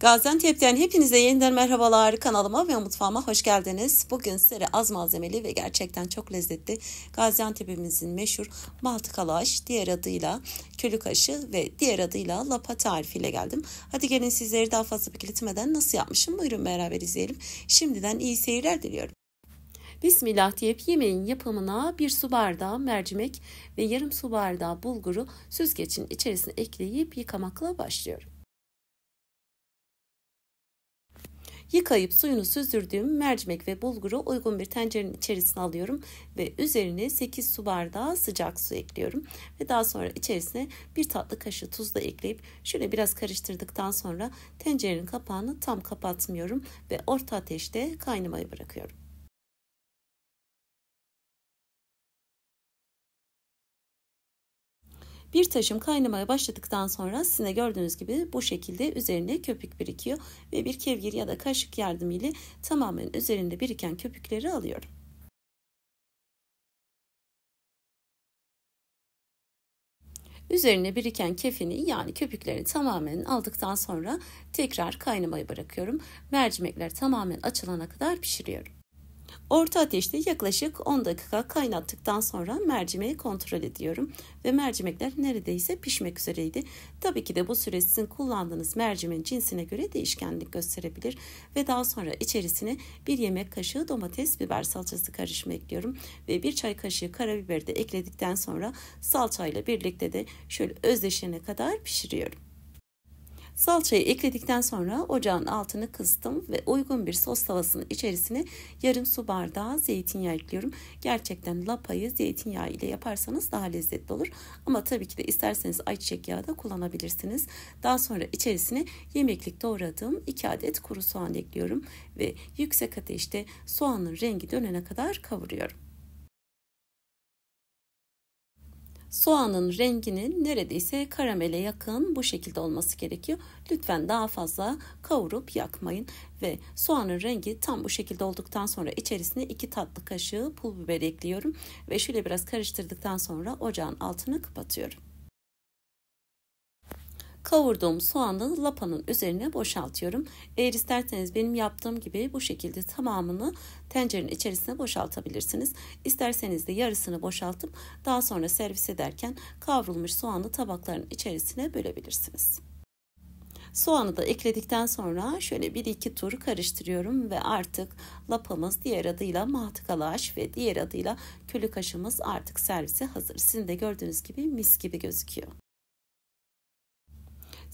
Gaziantep'ten hepinize yeniden merhabalar. Kanalıma ve mutfağıma hoş geldiniz. Bugün sizlere az malzemeli ve gerçekten çok lezzetli Gaziantep'imizin meşhur maltı kalaş, diğer adıyla köylü kaşı ve diğer adıyla lapa tarifiyle geldim. Hadi gelin sizleri daha fazla bekletmeden nasıl yapmışım buyurun beraber izleyelim. Şimdiden iyi seyirler diliyorum. Bismillah deyip yemeğin yapımına bir su bardağı mercimek ve yarım su bardağı bulguru süzgecin içerisine ekleyip yıkamakla başlıyorum. Yıkayıp suyunu süzdürdüğüm mercimek ve bulguru uygun bir tencerenin içerisine alıyorum ve üzerine 8 su bardağı sıcak su ekliyorum. Ve daha sonra içerisine bir tatlı kaşığı tuz da ekleyip şöyle biraz karıştırdıktan sonra tencerenin kapağını tam kapatmıyorum ve orta ateşte kaynamaya bırakıyorum. Bir taşım kaynamaya başladıktan sonra sizin gördüğünüz gibi bu şekilde üzerine köpük birikiyor ve bir kevgir ya da kaşık yardımıyla tamamen üzerinde biriken köpükleri alıyorum. Üzerine biriken kefini yani köpükleri tamamen aldıktan sonra tekrar kaynamayı bırakıyorum. Mercimekler tamamen açılana kadar pişiriyorum. Orta ateşte yaklaşık 10 dakika kaynattıktan sonra mercimeği kontrol ediyorum ve mercimekler neredeyse pişmek üzereydi. Tabii ki de bu süre sizin kullandığınız mercimeğin cinsine göre değişkenlik gösterebilir ve daha sonra içerisine bir yemek kaşığı domates biber salçası karışımı ekliyorum ve bir çay kaşığı karabiberi de ekledikten sonra salçayla birlikte de şöyle özdeşene kadar pişiriyorum. Salçayı ekledikten sonra ocağın altını kıstım ve uygun bir sos tavasının içerisine yarım su bardağı zeytinyağı ekliyorum. Gerçekten lapayı zeytinyağı ile yaparsanız daha lezzetli olur. Ama tabii ki de isterseniz ayçiçek yağı da kullanabilirsiniz. Daha sonra içerisine yemeklik doğradığım 2 adet kuru soğan ekliyorum ve yüksek ateşte soğanın rengi dönene kadar kavuruyorum. Soğanın renginin neredeyse karamele yakın bu şekilde olması gerekiyor. Lütfen daha fazla kavurup yakmayın ve soğanın rengi tam bu şekilde olduktan sonra içerisine 2 tatlı kaşığı pul biber ekliyorum ve şöyle biraz karıştırdıktan sonra ocağın altını kapatıyorum kavurduğum soğanı lapanın üzerine boşaltıyorum. Eğer isterseniz benim yaptığım gibi bu şekilde tamamını tencerenin içerisine boşaltabilirsiniz. İsterseniz de yarısını boşaltıp daha sonra servis ederken kavrulmuş soğanı tabakların içerisine bölebilirsiniz. Soğanı da ekledikten sonra şöyle bir iki tur karıştırıyorum ve artık lapamız diğer adıyla mahtıkalaş ve diğer adıyla külü kaşımız artık servise hazır. Sizin de gördüğünüz gibi mis gibi gözüküyor.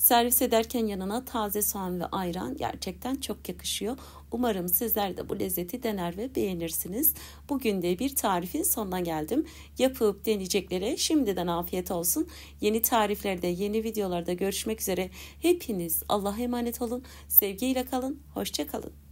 Servis ederken yanına taze soğan ve ayran gerçekten çok yakışıyor. Umarım sizler de bu lezzeti dener ve beğenirsiniz. Bugün de bir tarifin sonuna geldim. Yapıp deneyeceklere şimdiden afiyet olsun. Yeni tariflerde, yeni videolarda görüşmek üzere. Hepiniz Allah'a emanet olun. Sevgiyle kalın, hoşçakalın.